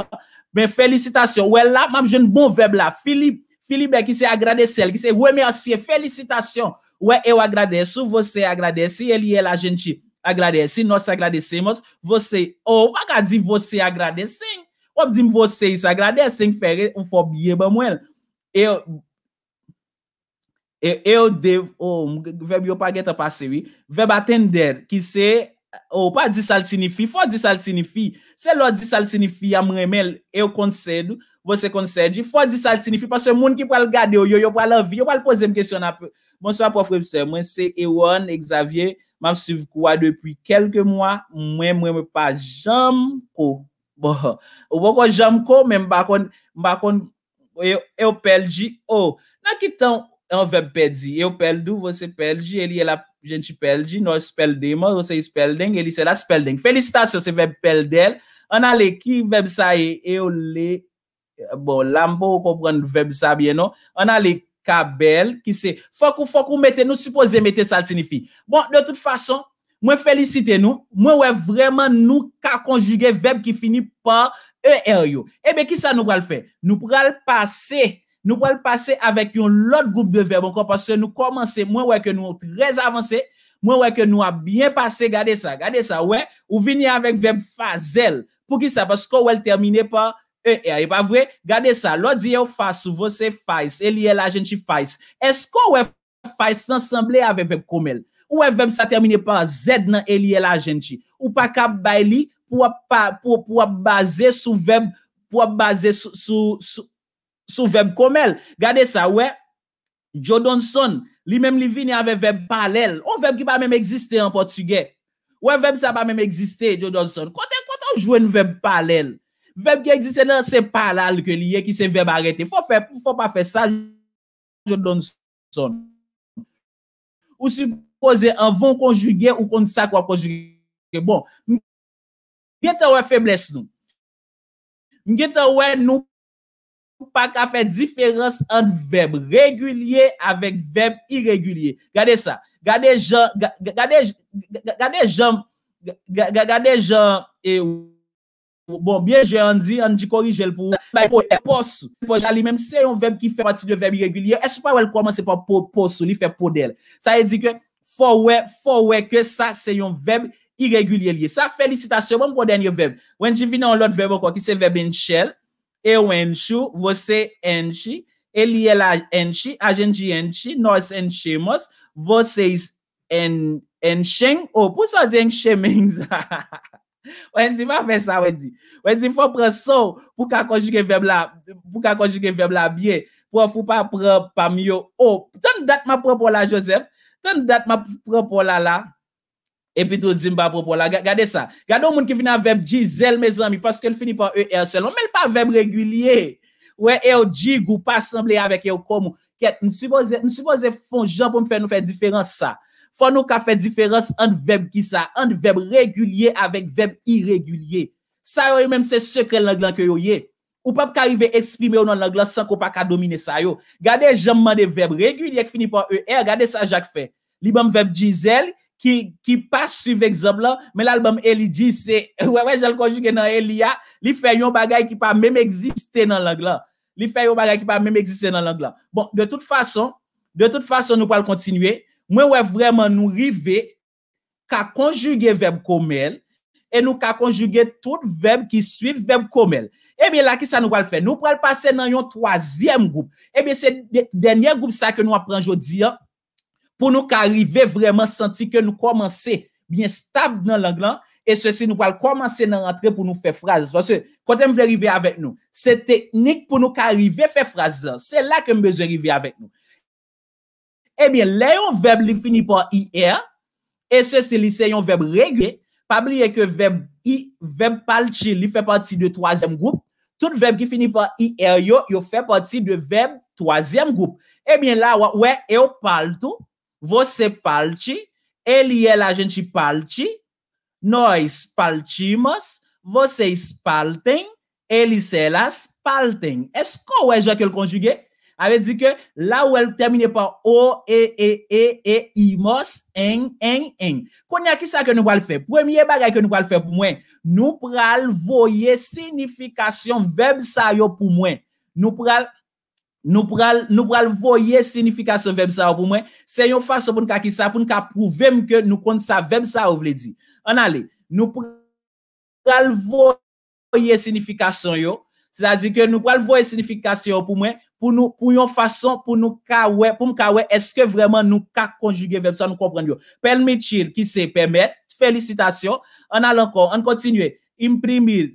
Men felicitasyon, ouè la Mam jen bon veb la, Filip Filibe, ki se agradecel, ki se wè mè osye, felicitasyon. Wè, eu agradece, ou vò se agradece, se el yè la jenti agradece, se nou se agradecemos, vò se, ou oh, akadi vò se agradecen, wò di m vò se se agradecen, fè, ou fò bieba mwen. Eu, eu e dev, ou, vebi yo pa geta pa sewi, veba tender, ki se, ou pa diz sal sinifi, fò diz sal sinifi, se lò diz sal sinifi, amè mèl, eu konsedo, Vose kon sè di. Fò di sa di sinifi pa se moun ki pral gade yo yo yo pral avi. Yo pral pose m kesyon apè. Monswa profre bise. Mwen se Ewan, Xavier mamsiv kuwa depi kelke mwa. Mwen mwen mwen pa jam ko. Woko jam ko men bakon bakon e, e o pel di o. Na ki tan an veb pel di? E o pel du? Vose pel di? Eli e la jenti pel di? No se pel de? Mwen vose is pel den? Eli se la se pel den? Felistasyon se veb pel del. An ale ki veb sa e? E o le bon, lambo, le verbe ça bien, non? On a les kabel, qui c'est, faut qu'on, faut qu'on nous supposons mettez ça signifie. Bon, de toute façon, moi félicitez nous, moi ouais vraiment nous ka conjuguer verbe qui finit par er yo. Eh bien, qui ça nous va le faire? Nous le passer nous va le passer avec l'autre groupe de verbes encore parce que nous commençons, moi, ouais, que nous très avancés, moi, ouais, que nous avons bien passé, regardez ça, regardez ça, ouais, ou venir avec verbe fazel. Pour qui ça? Parce qu'on va terminer par E, e, e pa vwe, gade sa, lo di yo fase, sou vwose fase, e liye la jenti fase. Esko wè fase tansamble ave web komel? Ou wè web sa termine pa zed nan e liye la jenti? Ou pa ka bay li pou wap baze sou web komel? Gade sa, wè, Joe Donson, li mem li vi ni ave web palel, ou web ki pa mem egziste en Portugè? Ou wè web sa pa mem egziste, Joe Donson? Kote kote ou jwe nou web palel? Vèm ki egzise nan se paral ke liye ki se vèm arete. Fò fè, fò pa fè sa, jò don son. Ou si pose an von konjuge ou kon sa kwa konjuge. Bon, mget an wè fè mles nou. Mget an wè nou, pou pa ka fè diferans an vèm. Regulye avèk vèm irégulye. Gade sa. Gade jan, gade, gade jan, gade jan e ou. Bon, biye jè an di, an di korijèl pou ou. Ba pou jè posou. Po jè li menm se yon veb ki fè pati yon veb ireguliyè. E sou pa wel kwa man se pa posou li fè podèl. Sa yè di ke fò wè, fò wè ke sa se yon veb ireguliyè li. Sa felicitasyon pou den yon veb. Wen di vinè yon lot veb okwa ki se veb en chèl. E wen chou, vò se en chi. E li yè la en chi. A jèn jè en chi. No es en chèmos. Vò se is en chèm. Ou oh, pou sa di en chèm en zè? Wè di, mwa fè sa wè di. Wè di, fò pre so pou ka konjike veb la biye pou fò pa pre pa miyo. Ton dat ma pre pou la Joseph, ton dat ma pre pou la la, epi tou zin ba pre pou la. Gade sa, gade ou moun ki vina veb di zel me zami paske l finipan e el selon, men pa veb regwiliye. Ou e el di goupa asemble avek e ou komou. Kèt, msipoze fon jan pou mfè nou fè diferans sa. Fon nou ka fe diferans an veb ki sa, an veb regulye avek veb iregulye. Sa yo yo menm se sekre l langlan ke yo ye. Ou pap ka rive eksprime yo nan langlan san ko pa ka domine sa yo. Gade jaman de veb regulye ek finipan e er, gade sa jak fe. Li bom veb Giselle ki pa suv ekzab la, men l album Elie Gisse, wè wè jal konjuge nan Elia, li fe yon bagay ki pa mèm egziste nan langlan. Li fe yon bagay ki pa mèm egziste nan langlan. Bon, de tout fason, de tout fason nou pal kontinue. Mwen wè vreman nou rive ka konjugye veb komel E nou ka konjugye tout veb ki suiv veb komel E bè la ki sa nou wèl fè? Nou pral pase nan yon troasyem goup E bè se denye goup sa ke nou apren jodi an Pou nou ka rive vreman senti ke nou komanse Bien stab nan lang lan E se si nou pral komanse nan rentre pou nou fè fraz Kote m wè rive avèk nou Se teknik pou nou ka rive fè fraz Se la ke m wè rive avèk nou Ebyen, le yon veb li fini por IR, e se se li se yon veb regye, pa bliye ke veb palti li fe pati de troazem goup, tout veb ki fini por IR yo, yo fe pati de veb troazem goup. Ebyen la, wè, e yo paltou, vose palti, el yel a jenti palti, noy paltimos, vosey palten, el y selas palten. E sko wè, jakel konjuge? Ave di ke la ou el termine pa o, e, e, e, e, imos, en, en, en. Konya ki sa ke nou wale fe? Premier bagay ke nou wale fe pou mwen. Nou pral voye sinifikasyon vebsa yo pou mwen. Nou pral voye sinifikasyon vebsa yo pou mwen. Se yon fasa pou nou ka ki sa, pou nou ka prouvem ke nou kont sa vebsa yo vle di. An ale, nou pral voye sinifikasyon yo. Se la di ke nou pral voye sinifikasyon yo pou mwen. pou nou kouyon fason, pou nou kawè, pou mkawè, eske vreman nou kak konjuge vep sa, nou kompren yo. Permitil ki se pemet, felicitasyon, an alen kon, an kontinue, imprimil,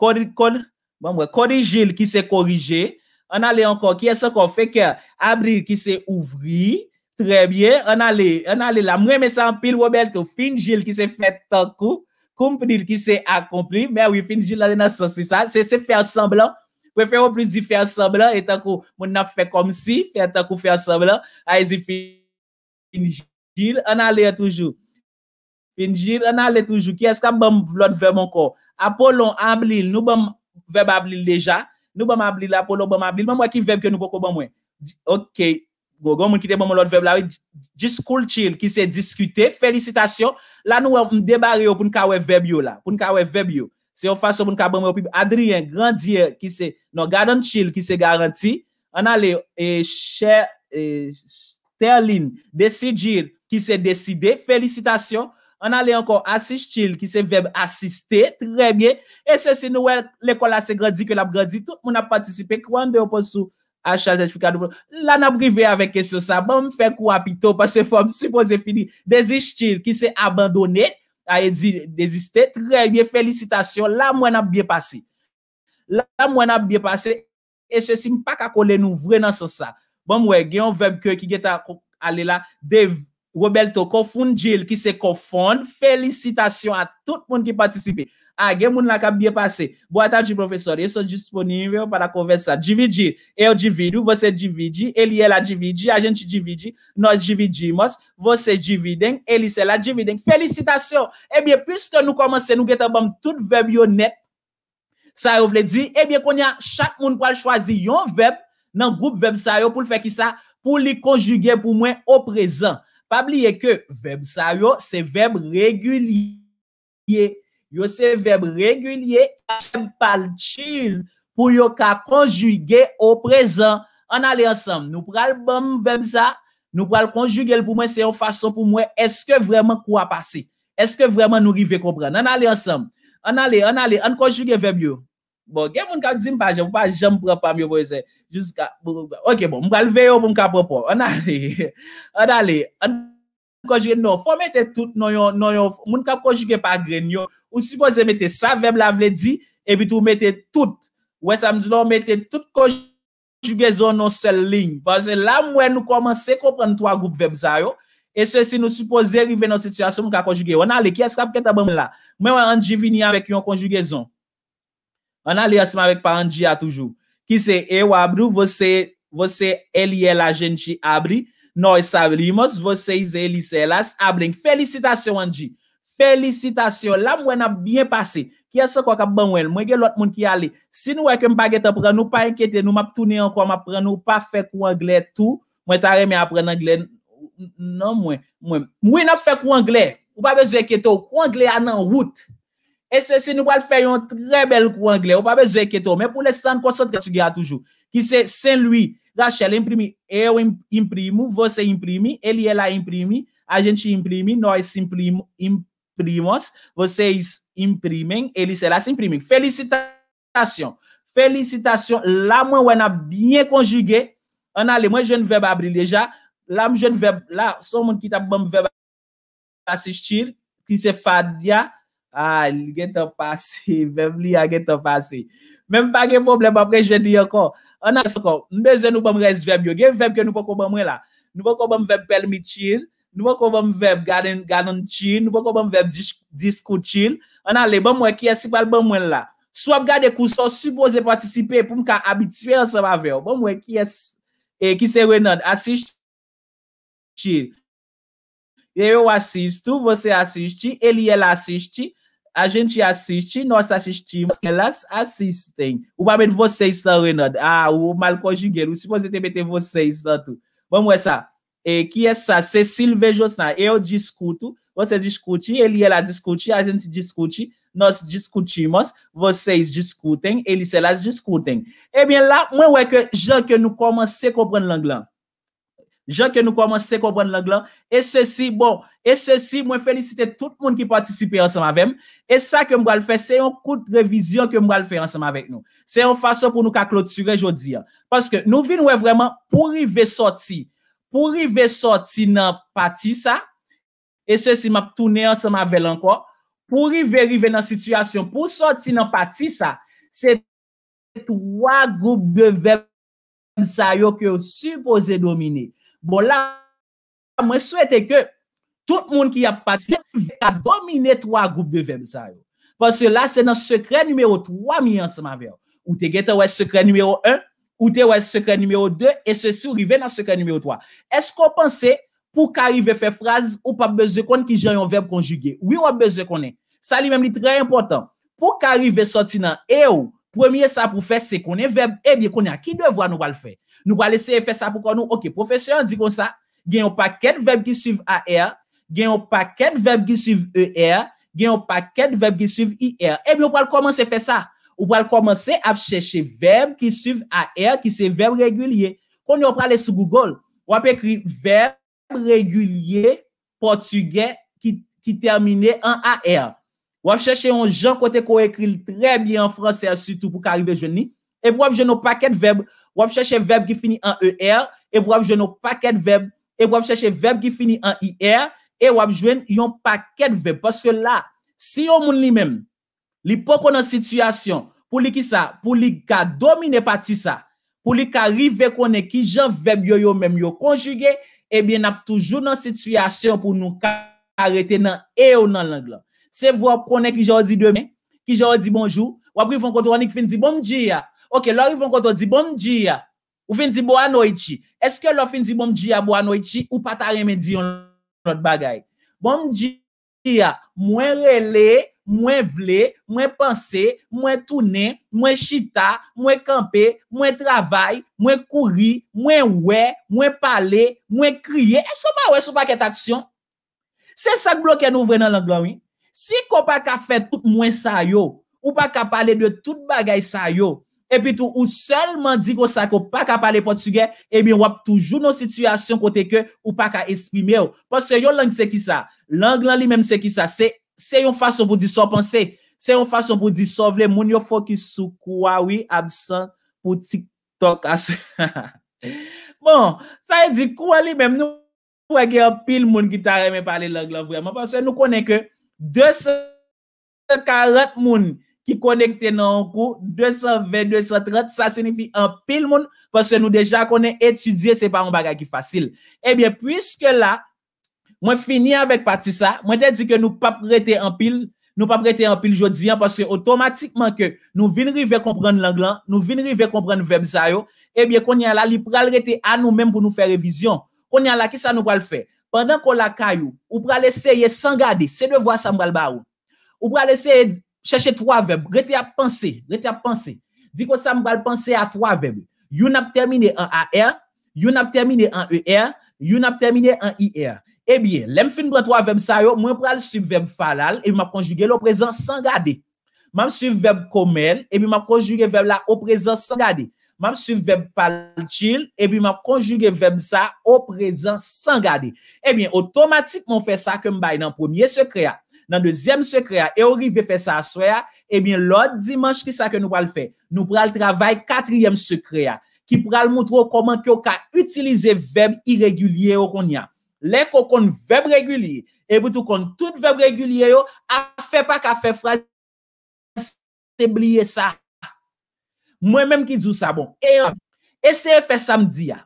bon korijil, korijil ki se korije, an alen ankon, ki esen kon, fekè, abril ki se ouvri, trebyen, an alen, an alen la, mwen mesan pil wobelto, finjil ki se fetakou, koumpril ki se akompli, mwen wifinjil la dena sosi sa, se se fè asemblan Pwè fè wè pwè zi fè asab la, etan kou moun na fè kom si, etan kou fè asab la, a ah, zi fè pinjil, an alè toujou. Pinjil, an alè toujou. Ki eska bèm lòt vèm anko? Apolo, ablil, nou bèm vèm ablil leja. Nou bèm ablil, apolo bèm ablil, mèm wè ki vèm kè nou poko bèm wè. Ok, gò, gò, moun ki te bèm lòt vèm la, wè, diskultil, ki se diskute, felicitasyon, la nou wè mdebare yo pou nka wè vèm yo la, pou nka wè vèm yo. Se yo fason moun kaban moun, Adrian Grandier, ki se nan garantil, ki se garanti. An ale, e, Cher e, Sterlin, desidil, ki se deside, felicitasyon. An ale ankon, Asistil, ki se veb asiste, tre bie. E se si nou el, lekola se gradi, ke lab gradi, tout moun ap patisipe, kwan de yo posou achaze, la nan brive avè kèsyon e sa, ban mou fè kou apito, pa se fòm, si fòm zè fini, desistil, ki se abandonè. a ye diziste, treyeye felicitasyon, la mwen ap byepase, la mwen ap byepase, e se sim pa kakole nou vre nan so sa, bon mwen, gen yon veb kyo ki geta ale la, dev, wabel to, kofoun jil, ki se kofoun, felicitasyon a tout moun ki patisipe, A ah, gen moun la ka biye pase. Bo ata di profesor, e so disponibyo para konvesa. Dividi. E yo dividi, vo se dividi. Eli e la dividi, a jenti dividi. Noz dividimos, vo se dividen. Eli se la dividen. Felicitasyon. E eh bie, piste nou komanse nou geta bamb tout verb yo net. Sa yo vle di, e eh bie konya chak moun kwa l chwazi yon verb nan goup verb sa yo pou l fe ki sa pou li konjuge pou mwen o prezen. Pa bliye ke, verb sa yo se verb regulye. Yo se veb regulye, an pal chil pou yo ka konjuge o prezen. An ale ansam, nou pral bom bem sa, nou pral konjuge l pou mwen, se yon fason pou mwen, eske vreman kwa pase? Eske vreman nou rive kompren? An ale ansam, an ale, an ale, an konjuge veb yo. Bon, gen moun ka dizim pa, jen moun pa jen moun pranpam yo pou yose. Ok, bon, moun pral veyo pou moun ka pranpam, an ale, an ale, an ale. konjuge nou, fò mette tout nou yon, nou yon, moun kap konjuge pa gren yon, ou suppose mette sa veb la vle di, e bitou mette tout, ou e sa mzlo mette tout konjugezon nou sel ling, panse la mwen nou komanse komprenn 3 goup veb zayon, e se si nou suppose rive nou situasyon moun kap konjuge, wana li ki askap ket abon la, mwen wè anji vini anvek yon konjugezon, wana li asma vek pa anji a toujou, ki se e wabri, vose elie la jenti abri, Noy e savelimos, vosey ze elise elas ablenk. Felicitasyon anji. Felicitasyon. La mwen ap bien pase. Kye se kwa ka banwen? Mwen gen lot moun ki ale. Si nou weke mpa geta pran, nou pa enkete. Nou map toune anko, mpa pran. Nou pa fe kou angle tou. Mwen tareme ap pran angle. Non mwen. Mwen ap fe kou angle. Ou pa beze kete ou. Kou angle anan wout. E se si nou wale fe yon trebel kou angle. Ou pa beze kete ou. Men pou lesan konsantre si ge a toujou. Ki se sen lwi. Rachel imprimi, eu imprimi, vose imprimi, eli ela imprimi, a jenti imprimi, noy s'imprimos, vose imprimen, eli se la s'imprimi. Felicitasyon, felicitasyon, la mwen wè na byen konjige, an ale mwen jen vebe abri leja, la mwen jen vebe, la, son mwen ki ta bèm bon vebe asistir, ki se fadya, ay, ah, li gen te pasi, vebe li a gen te pasi. Mèm bagèm problem apre jen di an kon, Anan se kon, mbeze nou bom rez veb yo. Ge veb ke nou pokon bomwen la? Nou pokon bom veb pelmitil, nou pokon bom veb ganon til, nou pokon bom veb diskutil. Anan le, bom wek ye si pal bomwen la. Swap gade kouson, si boze patisipe pou mka abitwe an se ma vew. Bom wek ye, e, ki se we nan, asistil. Ye yo asistou, vose asistil, eli el asistil. a gente assiste, nós assistimos, elas assistem. O momento vocês estão, Renan. Ah, o mal conjugueiro. Se você tem vocês tanto. Vamos essa. E que essa Cecília Vejosna, eu discuto, você discute, ele e ela discute, a gente discute, nós discutimos, vocês discutem, eles e elas discutem. Eh bien, lá, moi, é que, já que nous commençons a comprendre l'anglais. jan ke nou kwa mwen se kompon lan glan, e se si, bon, e se si, mwen felicite tout moun ki patisipe anseman vemen, e sa ke mwen fe, se yon kout revizyon ke mwen fe anseman vek nou. Se yon fason pou nou ka klotsure jodi, paske nou vinwe vreman pou rive soti, pou rive soti nan pati sa, e se si mwen toune anseman vele anko, pou rive rive nan situasyon, pou soti nan pati sa, se touwa group de vemen sa yo ki yo supose domine, Bon la, mwen sou ete ke, tout moun ki a pati, a domine 3 group de verbe sa yo. Pon se la, se nan sekre numero 3 mi yon seman verbe. Ou te gete wè sekre numero 1, ou te wè sekre numero 2, e se sou rive nan sekre numero 3. Esko panse, pou ka rive fè fraz, ou pa beze kon ki jan yon verbe konjuge. Ou yon beze konen. Sa li mem li tre important. Pou ka rive soti nan eyo. Premye sa pou fè se konen verbe, ebye konen aki devwa nou wale fè. Nou wale se fè sa pou konon, ok, profesyon di kon sa, gen yon paket verbe ki suiv AR, gen yon paket verbe ki suiv ER, gen yon paket verbe ki suiv IR. Ebye ou wale komanse fè sa, ou wale komanse ap chèche verbe ki suiv AR ki se verbe regulye. Kon yon pralè sou Google, wap ekri verbe regulye portugè ki termine an AR. wap cheche yon jan kote ko ekri l tre bie an franse asyoutou pou karive jwen ni, ep wap jwen nou paket veb, wap cheche veb ki fini an ER, ep wap jwen nou paket veb, ep wap cheche veb ki fini an IR, ep wap jwen yon paket veb. Paske la, si yon moun li men, li pou kon an sityasyon, pou li ki sa, pou li ga domine pati sa, pou li karive konen ki jan veb yo yo men yo konjuge, ep bien ap toujou nan sityasyon pou nou karite nan eyo nan langlan. Se vwa prone ki jwa o di dwe men, ki jwa o di bonjou, wapri yon fon kontro ni ki fin di bom di ya. Ok, lor yon fon kontro di bom di ya, ou fin di boa noiti. Eske lor fin di bom di ya boa noiti ou pata remedi yon lot bagay? Bom di ya, mwen rele, mwen vle, mwen panse, mwen tune, mwen chita, mwen kampe, mwen travay, mwen kuri, mwen we, mwen pale, mwen kriye. Eske mwa we sou pa ket aksyon? Se sa blokè nou vre nan langlo yon? Si kon pa ka fè tout mwen sa yo, ou pa ka pale de tout bagay sa yo, epi tou ou selman di ko sa kon pa ka pale portugè, ebi wap toujou nou situasyon kote ke ou pa ka espime yo. Pase yo lang se ki sa, lang lan li men se ki sa, se yon fason pou disopanse, se yon fason pou disovle, moun yo fokis sou kouwa, wii, absan, pou tik tok aswe. Bon, sa yon di kouwa li men, moun nou wakè yon pil moun ki ta reme pale lang lan vwe, moun panse nou konen ke, 240 moun ki konekte nan an kou, 220-230, sa senifi an pil moun, pase nou deja konen etudye, se pa an bagay ki fasil. Ebyen, eh pwiske la, mwen fini avèk pati sa, mwen te di ke nou pa prete an pil, nou pa prete an pil jodiyan, pase otomatikman ke nou vinri ve komprende langlan, nou vinri ve komprende vebsayon, eh ebyen konen la, li pral rete an nou menm pou nou fe revizyon. Konen la, ki sa nou wale fe? Pendan kon la kayou, ou pral eseye sangade, se devwa sa mbal ba ou. Ou pral eseye chache 3 veb, rete a panse, rete a panse. Di kon sa mbal panse a 3 veb. You nap termine an AR, you nap termine an ER, you nap termine an IR. E eh biye, lem fin pral 3 veb sa yo, mwen pral sub veb falal, e mi ma konjuge lo prezant sangade. Mam sub veb komel, e mi ma konjuge veb la o prezant sangade. Mam souf veb palchil e bi mam konjuge veb sa ou prezen san gade. E bi, otomatikman fè sa ke mbay nan pounye sekre ya, nan dezyem sekre ya, e ori fè sa aswe ya, e bi, lot dimanche ki sa ke nou pal fè, nou pral travay katriyem sekre ya, ki pral moutro koman ki yo ka utilize veb iregulye yo kon ya. Le kon veb regulye, e boutou kon tout veb regulye yo, a fè pa ka fè frazi, se bliye sa. Mwen menm ki di ou sa bon. E eseye fe samdi ya.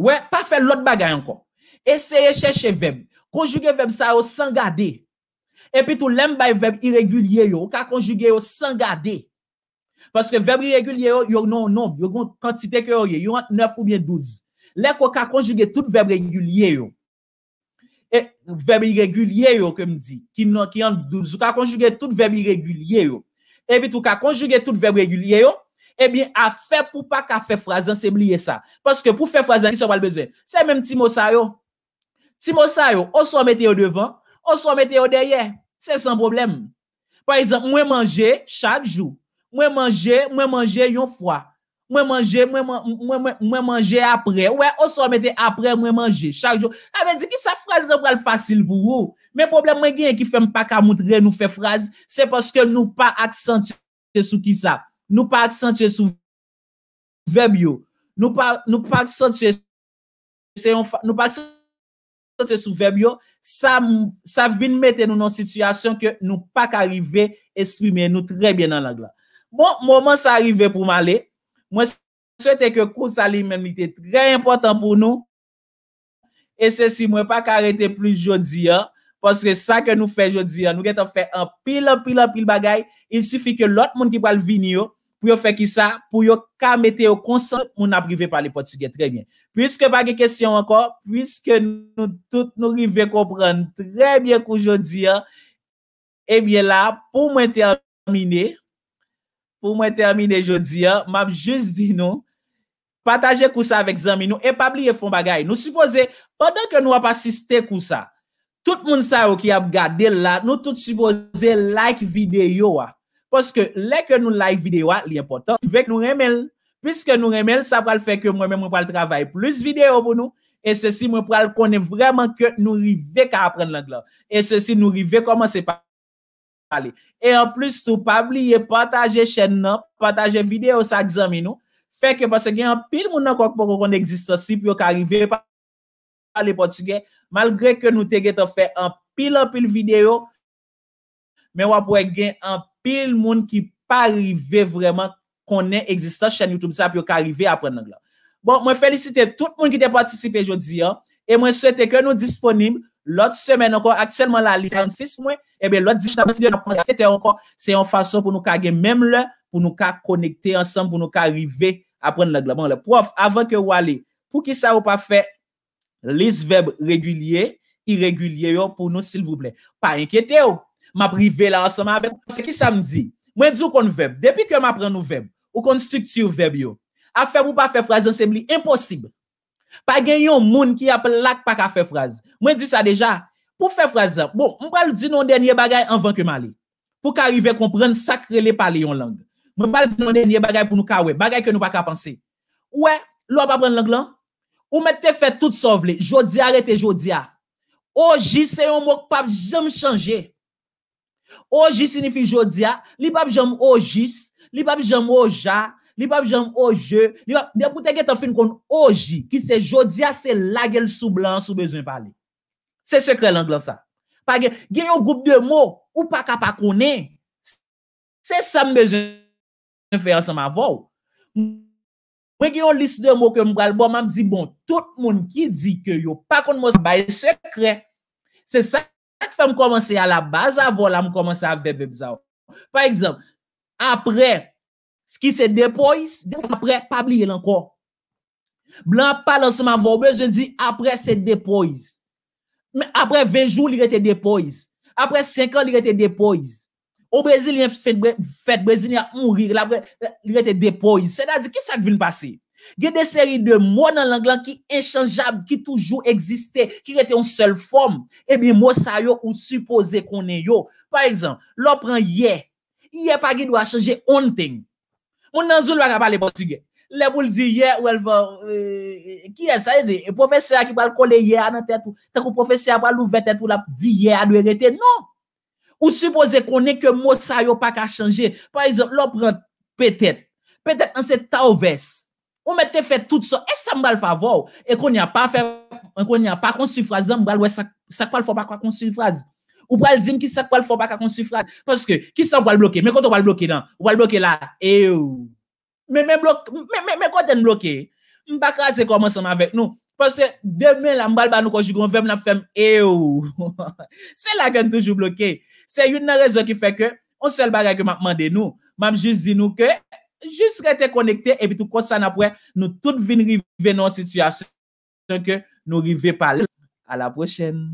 Wè, pa fe lot bagay ankon. Eseye chèche veb. Konjuge veb sa ou san gade. E pi tou lem bay veb iregulye yo, ka konjuge yo san gade. Paske veb iregulye yo, yo nou, nou, yo goun kantite ke yo ye. Yo an 9 ou bien 12. Lè ko ka konjuge tout veb iregulye yo. E, veb iregulye yo ke m di. Ki an 12. Ou ka konjuge tout veb iregulye yo. E pi tou ka konjuge tout veb iregulye yo. e eh bin a fe pou pa ka fe fraz dan se blye sa. Paske pou fe fraz dan ki se wale bezen. Se menm ti mo sa yo. Ti mo sa yo, o so mette yo devan, o so mette yo derye. Se san problem. Par exemple, mwen manje chak jou. Mwen manje, mwen manje yon fwa. Mwen manje, mwen manje apre. Ouè, o so mette apre, mwen manje chak jou. A ve di ki sa fraz se wale fasil bou ou. Men problem mwen gen ki fem pa ka moutre nou fe fraz, se paske nou pa akcent se sou ki sa. Nou pa ak sentye sou vebyo, nou pa ak sentye sou vebyo, sa vin mette nou nan sityasyon ke nou pa karive espime nou trebyen nan la glas. Bon, moun sa arrive pou male, moun se te ke kousa li menmite tre important pou nou, e se si moun pa karite plus jodi ya. poske sa ke nou fe jodi ya, nou geto fe an pil an pil an pil bagay, il sufi ke lot moun ki pal vini yo, pou yo fe ki sa, pou yo ka mette yo konsant, moun aprive pale potuge, tre bien. Piske pake kesyon anko, piske nou tout nou rive kompran, tre bien kou jodi ya, ebyen la, pou mwen termine, pou mwen termine jodi ya, mab jis di nou, pataje kousa avek zami nou, e pabli e fon bagay, nou suppose, odan ke nou ap asiste kousa, Tout moun sa ou ki ap gade la, nou tout suboze like videyo wa. Poske le ke nou like videyo wa, li apotant, vek nou remel. Piske nou remel, sa pral feke mwen mwen pral travay plus videyo pou nou. E se si mwen pral konen vreman ke nou rivek apren lank la. E se si nou rivek, koman se pa. E an plus tou pabliye, pataje chen nan, pataje videyo sa a gzami nou. Fekke poske gen an pil moun an kok pou kon ekzistansi pou yo ka rivek pa. malgre ke nou te ge te fe an pil an pil video men wapwe gen an pil moun ki pa rive vreman konen egzistans chan YouTube sa pou yo ka rive apren nang la bon mwen felicite tout moun ki te patisipe jodi e mwen souete ke nou disponib lot semen ankon akselman la liste 36 mwen ebe lot distansi de nang konen se te ankon se yon fason pou nou ka gen mèm lè pou nou ka konekte ansan pou nou ka rive apren nang la bon le prof avan ke wale pou ki sa wou pa fe Lis veb regulye, irregulye yo pou nou sil vouple. Pa enkyete yo. Ma prive la rase ma veb. Se ki sa m di? Mwen di ou kon veb? Depi ke ma pren nou veb? Ou kon stikti ou veb yo? A feb ou pa fe fraze, ansem li imposib. Pa gen yon moun ki ap lak pa ka fe fraze. Mwen di sa deja. Po fe fraze, bon, mwen pal di nou denye bagay anvan ke male. Po ka rive kompren sakre le pale yon lang. Mwen pal di nou denye bagay pou nou ka we. Bagay ke nou pa ka pense. Ou e, lwa pa pren lang lan? Ou mè te fè tout sov lè. Jodi, arre te jodi a. Oji se yon mòk pap jèm chanjè. Oji sinifi jodi a. Li pap jèm oji. Li pap jèm oja. Li pap jèm oje. Li pap... Nè pou te gèt an fin kon oji. Ki se jodi a se lage l sou blan sou bezwen pale. Se sekre lang lan sa. Pa gen, gen yon goup de mò. Ou pa kapakounè. Se sa mè bezwen fè yon sa mè avò. Ou... Mwen gen yon liste de mwen ke mwen bral bon, mwen mwen di, bon, tout moun ki di ke yon, pa kon mwen sa baye, se kre. Se sa, se fè mwen komanse a la baz avon la mwen komanse a vebeb za ou. Fè ekzamp, apre, se ki se depoise, apre, pa bliye lankon. Blan palan seman vobè, jen di, apre se depoise. Mwen apre vejou li rete depoise. Apre seken li rete depoise. Ou Brezilyen fèt, Brezilyen mou rire, la rete depoy. Se da zi, ki sa gvin pase? Ge de seri de moun nan langlan ki enchanjab, ki toujou egziste, ki rete un sel fòm. Ebi, eh mò sa yo ou suppose konen yo. Par exemple, lò pran ye. Ye pa ge dwa chanje onteng. Moun nan zoul wak a pale potige. Le moul di ye, ou el vò, ki e sa ye zi? E profese a ki bal kole ye anan tètou. Tèk ou profese a bal ouve tètou la di ye anou e rete. Non! Ou suppose konen ke mò sa yo pa ka chanje. Par exemple, lò prent, e petèt, petèt anse ta ouves. Ou mette fè tout so, e sa mbal favo, e konen pa kon sufrase, mbal wè sakwal fò pa kwa kon sufrase. Ou pral zin ki sakwal fò pa kwa kon sufrase. Paske, ki sa mbal blokè, mwen konton mbal blokè nan, mbal blokè la, eou. Mwen konten blokè, mbakra se konman san avèk nou. Paske, demen la mbal banou konjikon, vèm nan fèm, eou. Se la gen toujou blokè, Se yon nan rezon ki fe ke, on sel bagay ke makman de nou. Mam jis di nou ke, jis rete konekte, epi tou konsan apwe, nou tout vin rive nan sityasyon, chanke nou rive pal. A la prochen!